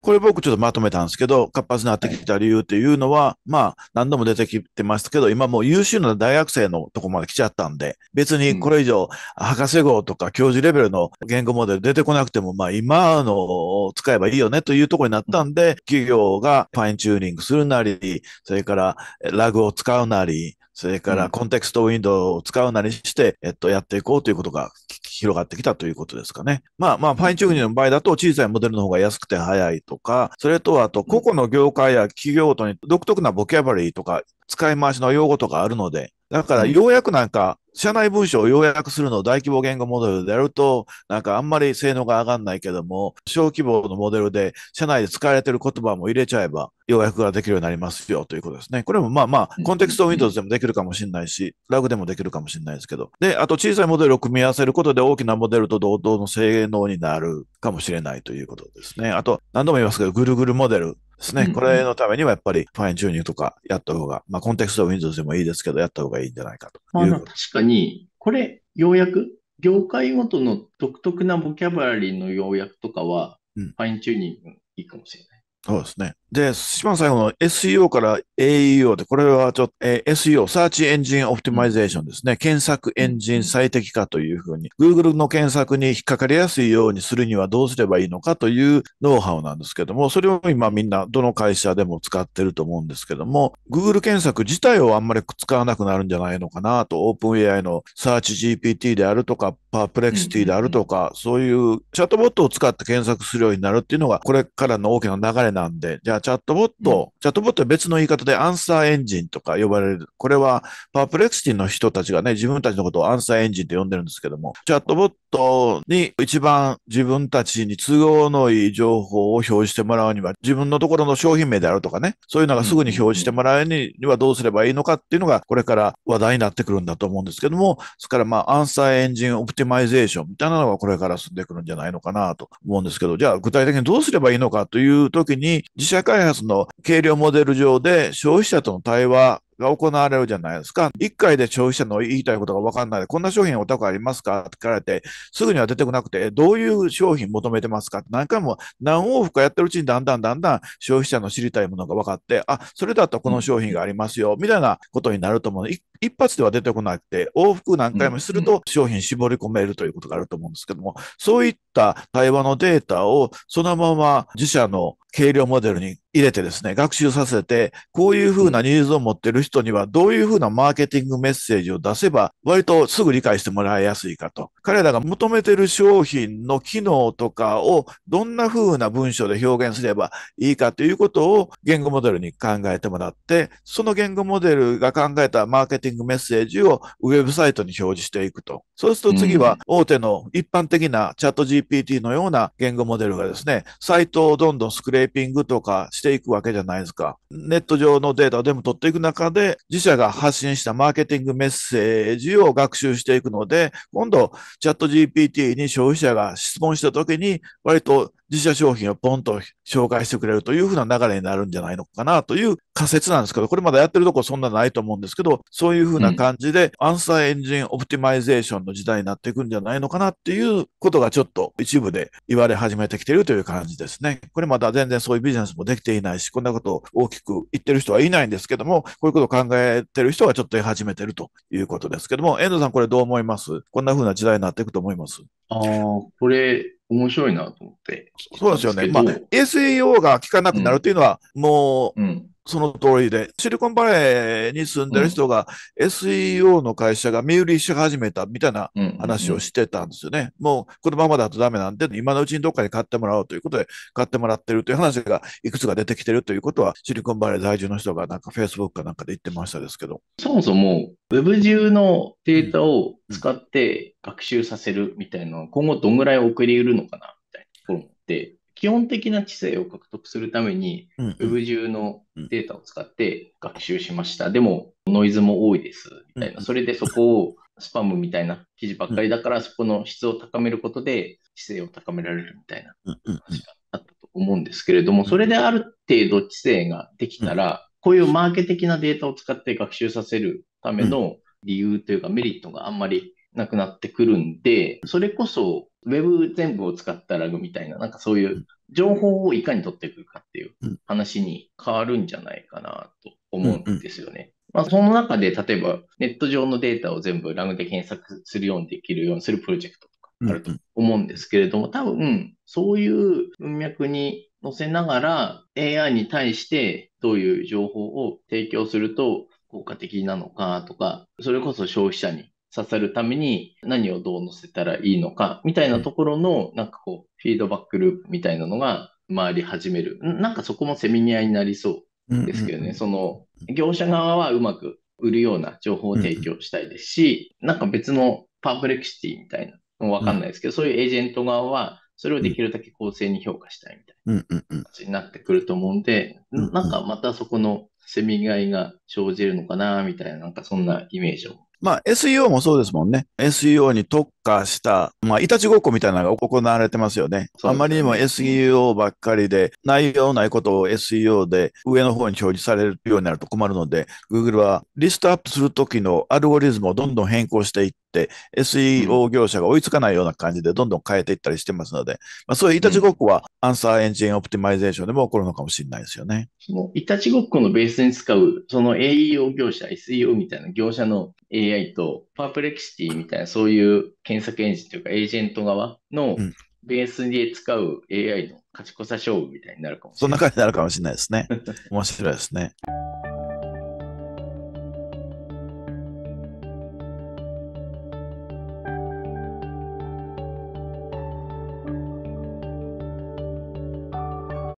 これ僕ちょっとまとめたんですけど、活発になってきた理由っていうのは、はい、まあ何度も出てきてましたけど、今もう優秀な大学生のとこまで来ちゃったんで、別にこれ以上、博士号とか教授レベルの言語モデル出てこなくても、まあ今のを使えばいいよねというところになったんで、企業がファインチューニングするなり、それからラグを使うなり、それからコンテクストウィンドウを使うなりして、えっと、やっていこうということが広がってきたということですかね。まあまあ、ファインチューニングの場合だと小さいモデルの方が安くて早いとか、それとあと個々の業界や企業ごとに独特なボキャブラリーとか使い回しの用語とかあるので、だからようやくなんか社内文章を要約するのを大規模言語モデルでやると、なんかあんまり性能が上がんないけども、小規模のモデルで社内で使われてる言葉も入れちゃえば、要約ができるようになりますよということですね。これもまあまあ、コンテクストウィンドウズでもできるかもしれないし、ラグでもできるかもしれないですけど。で、あと小さいモデルを組み合わせることで大きなモデルと同等の性能になるかもしれないということですね。あと、何度も言いますけど、ぐるぐるモデル。ですね。これのためにはやっぱりファインチューニングとかやった方が、まあコンテクスト Windows でもいいですけど、やった方がいいんじゃないかとまあ確かに、これ、ようやく業界ごとの独特なボキャブラリーの要約とかは、うん、ファインチューニングいいかもしれない。そうですね。で、一番最後の SEO から AEO で、これはちょっと、えー、SEO、Search Engine Optimization ですね。検索エンジン最適化というふうに、Google の検索に引っかかりやすいようにするにはどうすればいいのかというノウハウなんですけども、それを今みんなどの会社でも使ってると思うんですけども、Google 検索自体をあんまり使わなくなるんじゃないのかなと、OpenAI の Search GPT であるとか、Perplexity であるとか、そういうチャットボットを使って検索するようになるっていうのが、これからの大きな流れなんで、じゃあチャットボット、チャットボットは別の言い方でアンサーエンジンとか呼ばれる。これはパープレクシティの人たちがね、自分たちのことをアンサーエンジンって呼んでるんですけども、チャットボットに一番自分たちに都合のいい情報を表示してもらうには、自分のところの商品名であるとかね、そういうのがすぐに表示してもらうにはどうすればいいのかっていうのが、これから話題になってくるんだと思うんですけども、ですからまあ、アンサーエンジンオプティマイゼーションみたいなのがこれから進んでくるんじゃないのかなと思うんですけど、じゃあ具体的にどうすればいいのかという時に、自社開発の軽量モデル上で消費者との対話が行われるじゃないですか。1回で消費者の言いたいことが分かんないで、こんな商品お宅ありますかって聞かれて、すぐには出てこなくて、どういう商品求めてますかって何回も何往復かやってるうちにだんだんだんだん消費者の知りたいものが分かって、あ、それだったらこの商品がありますよ、みたいなことになると思う。一発では出てこなくて、往復何回もすると商品絞り込めるということがあると思うんですけども、そういった対話のデータをそのまま自社の軽量モデルに入れてですね、学習させて、こういうふうなニーズを持ってる人には、どういうふうなマーケティングメッセージを出せば、割とすぐ理解してもらいやすいかと。彼らが求めてる商品の機能とかを、どんなふうな文章で表現すればいいかということを言語モデルに考えてもらって、その言語モデルが考えたマーケティングメッセージをウェブサイトに表示していくと。そうすると次は、大手の一般的なチャット GPT のような言語モデルがですね、サイトをどんどんスクレーイピングとかしていくわけじゃないですか。ネット上のデータでも取っていく中で、自社が発信したマーケティングメッセージを学習していくので、今度、チャット GPT に消費者が質問した時に、割と自社商品をポンと紹介してくれるというふうな流れになるんじゃないのかなという仮説なんですけど、これまだやってるとこそんなないと思うんですけど、そういうふうな感じで、アンサーエンジンオプティマイゼーションの時代になっていくんじゃないのかなっていうことがちょっと一部で言われ始めてきているという感じですね。これまだ全然そういうビジネスもできていないし、こんなことを大きく言ってる人はいないんですけども、こういうことを考えてる人がちょっと始めてるということですけども、遠藤さんこれどう思いますこんなふうな時代になっていくと思いますああ、これ、面白いなと思って。そうですよね。まあ、SEO が効かなくなるというのは、うん、もう、うん、その通りで、シリコンバレーに住んでる人が SEO の会社が身売りし始めたみたいな話をしてたんですよね。もうこのままだとダメなんで、今のうちにどっかに買ってもらおうということで、買ってもらってるという話がいくつか出てきてるということは、シリコンバレー在住の人がなんか Facebook かなんかで言ってましたですけど。そもそも Web 中のデータを使って学習させるみたいなのは、今後どんぐらい送り得るのかなみたいなところって、基本的な知性を獲得するために、うん Web 中のデータを使って学習しました。でも、ノイズも多いです。みたいな。それでそこをスパムみたいな記事ばっかりだから、そこの質を高めることで、知性を高められるみたいな話があったと思うんですけれども、それである程度知性ができたら、こういうマーケ的なデータを使って学習させるための理由というかメリットがあんまりなくなってくるんで、それこそ Web 全部を使ったラグみたいな、なんかそういう情報をいかに取ってくるかっていう話に変わるんじゃないかなと思うんですよね。まあ、その中で、例えば、ネット上のデータを全部ラグで検索するようにできるようにするプロジェクトとかあると思うんですけれども、多分、そういう文脈に乗せながら、AI に対してどういう情報を提供すると効果的なのかとか、それこそ消費者にさせるために何をどう載せたらいいのかみたいなところのなんかこうフィードバックループみたいなのが回り始めるなんかそこもセミニアになりそうですけどね、その業者側はうまく売るような情報を提供したいですし、なんか別のパープレクシティみたいなのわかんないですけど、そういうエージェント側はそれをできるだけ公正に評価したいみたいな感じになってくると思うんで、なんかまたそこのセミ買いが生じるのかなみたいな、なんかそんなイメージをまあ SEO もそうですもんね。SEO に特化した、まあいたちごっこみたいなのが行われてますよね。あまりにも SEO ばっかりで、内容ないことを SEO で上の方に表示されるようになると困るので、Google はリストアップするときのアルゴリズムをどんどん変更していっ、SEO 業者が追いつかないような感じでどんどん変えていったりしてますので、まあ、そういういたちごっこは、アンサーエンジンオプティマイゼーションでも起こるのかもしれないですよね。もういたちごっこのベースに使う、その AEO 業者、SEO みたいな業者の AI と、パープレキシティみたいな、そういう検索エンジンというか、エージェント側の、ベースで使う AI の勝ちこさ勝負みたいになるかもそんな感じになるかもしれないですね。面白いですね。